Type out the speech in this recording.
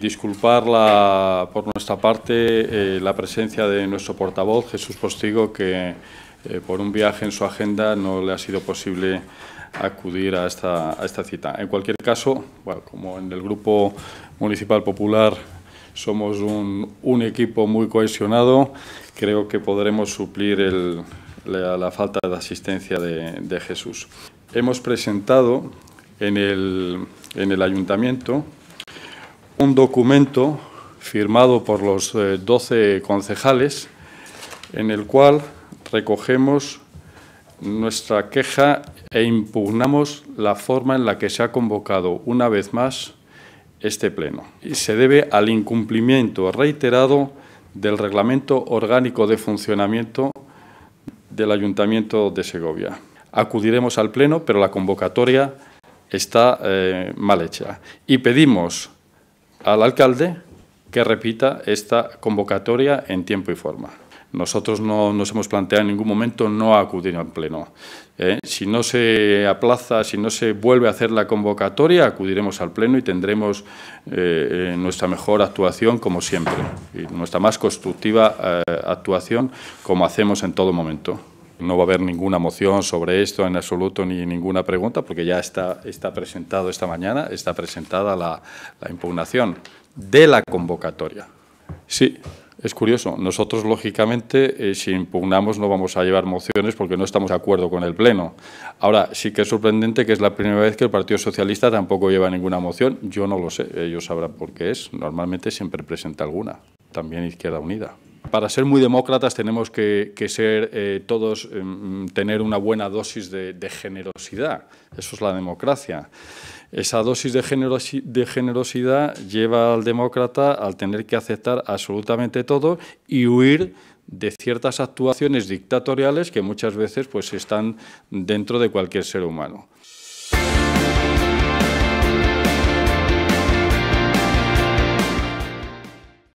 Disculpar por nuestra parte eh, la presencia de nuestro portavoz, Jesús Postigo, que eh, por un viaje en su agenda no le ha sido posible acudir a esta, a esta cita. En cualquier caso, como en el Grupo Municipal Popular somos un, equipo muy cohesionado, creo que podremos suplir la, falta de asistencia de, de Jesús. Hemos presentado en el, en el ayuntamiento un documento firmado por los 12 eh, concejales en el cual recogemos nuestra queja e impugnamos la forma en la que se ha convocado una vez más este Pleno. Y se debe al incumplimiento reiterado del Reglamento Orgánico de Funcionamiento del Ayuntamiento de Segovia. Acudiremos al Pleno, pero la convocatoria está eh, mal hecha. Y pedimos al alcalde que repita esta convocatoria en tiempo y forma. Nosotros no nos hemos planteado en ningún momento no acudir al Pleno. ¿Eh? si no se aplaza, si no se vuelve a hacer la convocatoria, acudiremos al Pleno y tendremos eh, eh, nuestra mejor actuación como siempre, y nuestra más constructiva actuación como hacemos en todo momento. No va a haber ninguna moción sobre esto en absoluto ni ninguna pregunta porque ya está, está presentado esta mañana, está presentada la, impugnación de la convocatoria. Sí, es curioso. Nosotros, lógicamente, eh, si impugnamos no vamos a llevar mociones porque no estamos de acuerdo con el Pleno. Ahora, sí que es sorprendente que es la primera vez que el Partido Socialista tampoco lleva ninguna moción. Yo no lo sé, ellos sabrán por qué es. Normalmente siempre presenta alguna, también Izquierda Unida para ser muy demócratas tenemos que, ser eh, todos, em, tener una buena dosis de, generosidad. Eso es la democracia. Esa dosis de, de generosidad lleva al demócrata al tener que aceptar absolutamente todo y huir de ciertas actuaciones dictatoriales que muchas veces pues, están dentro de cualquier ser humano.